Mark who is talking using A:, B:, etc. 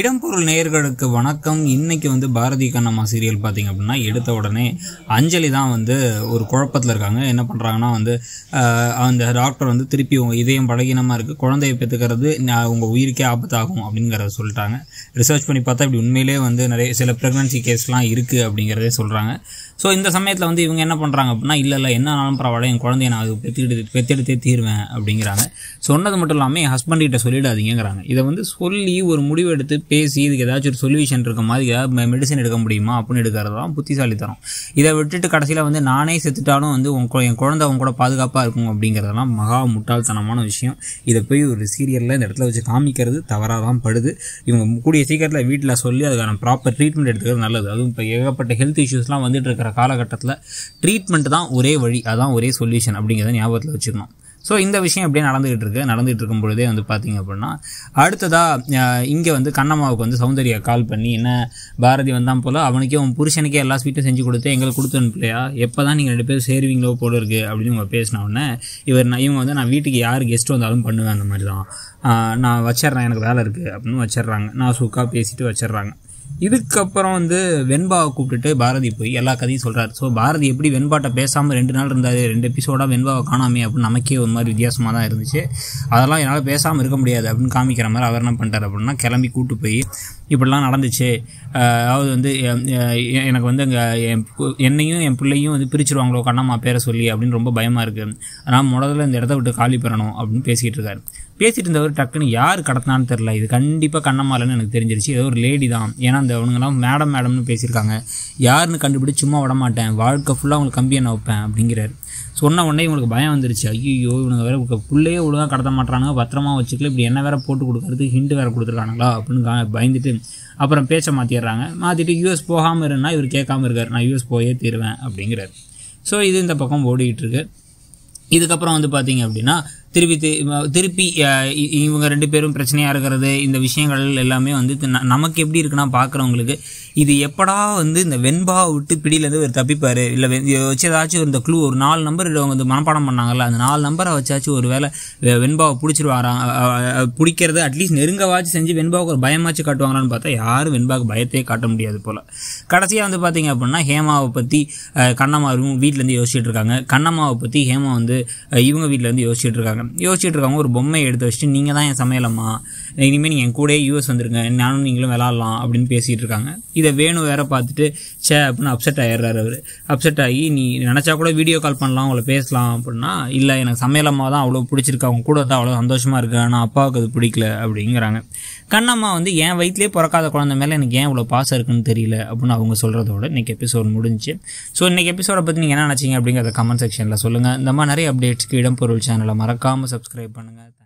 A: இடம்பொருள் நேயர்களுக்கு வணக்கம் இன்னைக்கு வந்து பாரதி கண்ணம்மா சீரியல் பார்த்திங்க அப்படின்னா எடுத்த உடனே அஞ்சலி தான் வந்து ஒரு குழப்பத்தில் இருக்காங்க என்ன பண்ணுறாங்கன்னா வந்து அந்த டாக்டர் வந்து திருப்பி உங்கள் இதயம் பலகீனமாக இருக்குது குழந்தையை பெற்றுக்கிறது உங்கள் உயிருக்கே ஆபத்தாகும் அப்படிங்கிறத சொல்லிட்டாங்க ரிசர்ச் பண்ணி பார்த்தா இப்படி உண்மையிலே வந்து நிறைய சில ப்ரெக்னன்சி கேஸ்லாம் இருக்குது அப்படிங்கிறதே சொல்கிறாங்க ஸோ இந்த சமயத்தில் வந்து இவங்க என்ன பண்ணுறாங்க அப்படின்னா இல்லை இல்லை என்ன பரவாயில்ல என் குழந்தைய நான் அது பெற்றெடுத்து பெற்றெடுத்தே தீர்வேன் அப்படிங்கிறாங்க சொன்னது மட்டும் இல்லாமல் என் ஹஸ்பண்ட்கிட்ட சொல்லிடாதீங்கிறாங்க இதை வந்து சொல்லி ஒரு முடிவு எடுத்து பேசி இதுக்கு ஏதாச்சும் ஒரு சொல்யூஷன் இருக்க மாதிரி ஏதாவது மெடிசன் எடுக்க முடியுமா அப்படின்னு எடுக்கிறது தான் புத்திசாலித்தனம் இதை விட்டுட்டு கடைசியில் வந்து நானே செத்துட்டாலும் வந்து உன் என் குழந்தை அவங்க கூட பாதுகாப்பாக இருக்கும் அப்படிங்கிறதெல்லாம் மகா முட்டாள்தனமான விஷயம் இதை போய் ஒரு சீரியலில் இந்த இடத்துல வச்சு காமிக்கிறது தவறாக தான் படுது இவங்க கூடிய சீக்கிரத்தில் வீட்டில் சொல்லி அதுக்கான ப்ராப்பர் ட்ரீட்மெண்ட் எடுத்துக்கிறது நல்லது அதுவும் இப்போ ஏகப்பட்ட ஹெல்த் இஷ்யூஸ்லாம் வந்துட்டு இருக்கிற காலகட்டத்தில் ட்ரீட்மெண்ட் தான் ஒரே வழி அதான் ஒரே சொல்யூஷன் அப்படிங்கிறத ஞாபகத்தில் வச்சுக்கணும் ஸோ இந்த விஷயம் அப்படியே நடந்துகிட்டு இருக்கு நடந்துகிட்டு இருக்கும் பொழுதே வந்து பார்த்தீங்க அப்படின்னா அடுத்ததாக இங்கே வந்து கண்ணம்மாவுக்கு வந்து சௌந்தர்யா கால் பண்ணி என்ன பாரதி வந்தான் போல் அவனுக்கே உன் புருஷனுக்கே எல்லா ஸ்வீட்டும் செஞ்சு கொடுத்து எங்களுக்கு கொடுத்து அனுப்பலையா எப்போ தான் நீங்கள் ரெண்டு பேரும் சேருவீங்களோ போல இருக்கு அப்படின்னு இவங்க உடனே இவர் நான் இவங்க வந்து நான் வீட்டுக்கு யார் கெஸ்ட் வந்தாலும் பண்ணுவேன் அந்த மாதிரி தான் நான் வச்சிட்றேன் எனக்கு வேலை இருக்குது அப்படின்னு வச்சிட்றாங்க நான் சுக்காக பேசிட்டு வச்சிட்றாங்க இதுக்கப்புறம் வந்து வெண்பாவை கூப்பிட்டுட்டு பாரதி போய் எல்லா கதையும் சொல்கிறார் ஸோ பாரதி எப்படி வெண்பாட்டை பேசாமல் ரெண்டு நாள் இருந்தார் ரெண்டு எபிசோடாக வெண்பாவை காணாமே அப்படின்னு நமக்கே ஒரு மாதிரி வித்தியாசமாக தான் இருந்துச்சு அதெல்லாம் என்னால் பேசாமல் இருக்க முடியாது அப்படின்னு காமிக்கிற மாதிரி அவர் என்ன பண்ணிட்டார் அப்படின்னா கிளம்பி கூப்பிட்டு போய் இப்படிலாம் நடந்துச்சு அதாவது வந்து எனக்கு வந்து அங்கே என்னையும் என் பிள்ளையும் வந்து பிரிச்சுருவாங்களோ கண்ணம்மா பேரை சொல்லி அப்படின்னு ரொம்ப பயமாக இருக்குது ஆனால் முதல்ல இந்த இடத்த விட்டு காலி பெறணும் அப்படின்னு பேசிக்கிட்டு இருக்காரு பேசிகிட்டு இருந்தவர் டக்குன்னு யார் கடத்தினான்னு தெரில இது கண்டிப்பாக கண்ணம்மாலன்னு எனக்கு தெரிஞ்சிருச்சு ஏதோ ஒரு லேடி தான் ஏன்னா அந்த அவனுங்கெல்லாம் மேடம் மேடம்னு பேசியிருக்காங்க யாருன்னு கண்டுபிடிச்சு சும்மா விட மாட்டேன் வாழ்க்கை ஃபுல்லாக அவங்களுக்கு கம்பியை என்ன வைப்பேன் அப்படிங்கிறார் சொன்ன உடனே இவங்களுக்கு பயம் வந்துருச்சு ஐயோ இவங்க வேறு பிள்ளையே ஒழுங்காக கடத்த மாட்டானுங்க பத்திரமா வச்சுக்கல இப்படி என்ன வேறு போட்டு கொடுக்கறது ஹிண்ட் வேறு கொடுத்துருக்காங்களா அப்படின்னு பயந்துட்டு அப்புறம் பேச்சை மாற்றிடுறாங்க மாற்றிட்டு யூஎஸ் போகாமல் இருந்தால் இவர் கேட்காம இருக்கார் நான் யூஎஸ் போயே தீருவேன் அப்படிங்கிறார் ஸோ இது இந்த பக்கம் ஓடிக்கிட்டு இருக்கு இதுக்கப்புறம் வந்து பார்த்தீங்க அப்படின்னா திருப்பி திருப்பி இவங்க ரெண்டு பேரும் பிரச்சனையாக இருக்கிறது இந்த விஷயங்கள் எல்லாமே வந்து நமக்கு எப்படி இருக்குன்னா பார்க்குறவங்களுக்கு இது எப்படா வந்து இந்த வெண்பா விட்டு பிடியிலேருந்து ஒரு தப்பிப்பார் இல்லை வச்சு ஏதாச்சும் இந்த க்ளூ ஒரு நாலு நம்பர் இவங்க வந்து மனப்பாடம் பண்ணாங்கல்ல அந்த நாலு நம்பரை வச்சாச்சும் ஒரு வேலை வெண்பாவை பிடிச்சிருவாராம் பிடிக்கிறது அட்லீஸ்ட் நெருங்கவாச்சு செஞ்சு வெண்பாவுக்கு ஒரு பயமாச்சு காட்டுவாங்களான்னு பார்த்தா யாரும் வெண்பாவுக்கு பயத்தையே காட்ட முடியாது போல் கடைசியாக வந்து பார்த்தீங்க அப்படின்னா ஹேமாவை பற்றி கண்ணம்மாவும் வீட்டிலேருந்து யோசிச்சுட்டு இருக்காங்க கண்ணம்மாவை பற்றி ஹேமா வந்து இவங்க வீட்டிலேருந்து யோசிச்சுட்டு இருக்காங்க யோசிச்சுட்டு இருக்காங்க ஒரு பொம்மையை எடுத்து வச்சுட்டு நீங்கள் தான் என் சமையலம்மா இனிமேல் நீங்கள் என் கூட யூஎஸ் வந்துருங்க நானும் நீங்களும் விளாட்லாம் அப்படின்னு பேசிகிட்டு இருக்காங்க இதை வேணும் வேற பார்த்துட்டு சே அப்படின்னு அப்செட் ஆயிடுறாரு அவர் அப்செட் ஆகி நீ நினச்சா கூட வீடியோ கால் பண்ணலாம் அவங்கள பேசலாம் அப்படின்னா இல்லை எனக்கு சமையலம்மா தான் அவ்வளோ பிடிச்சிருக்கு அவங்க கூட தான் அவ்வளோ சந்தோஷமாக இருக்கு ஆனால் அப்பாவுக்கு அது பிடிக்கல அப்படிங்கிறாங்க கண்ணம்மா வந்து என் வயிற்றுலேயே பிறக்காத குழந்தை மேலே எனக்கு ஏன் இவ்வளோ பாசம் இருக்குன்னு தெரியல அப்படின்னு அவங்க சொல்கிறதோட இன்றைக்கி எபிசோட் முடிஞ்சு ஸோ இன்றைக்கி எபிசோடை பற்றி நீங்கள் என்ன நினச்சிங்க அப்படிங்கிறத கமெண்ட் செக்ஷனில் சொல்லுங்கள் இந்த மாதிரி நிறைய அப்டேட்ஸ்க்கு இடம் பொருள் சேனலை மறக்காமல் சப்ஸ்கிரைப் பண்ணுங்கள்